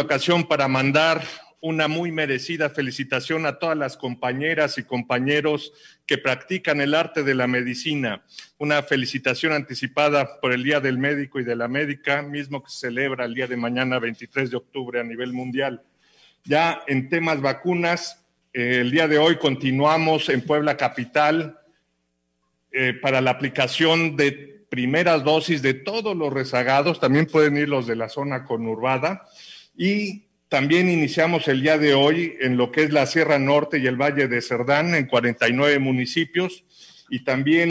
ocasión para mandar una muy merecida felicitación a todas las compañeras y compañeros que practican el arte de la medicina. Una felicitación anticipada por el Día del Médico y de la Médica, mismo que se celebra el día de mañana, 23 de octubre, a nivel mundial. Ya en temas vacunas, eh, el día de hoy continuamos en Puebla Capital eh, para la aplicación de primeras dosis de todos los rezagados, también pueden ir los de la zona conurbada. Y también iniciamos el día de hoy en lo que es la Sierra Norte y el Valle de Cerdán, en 49 municipios, y también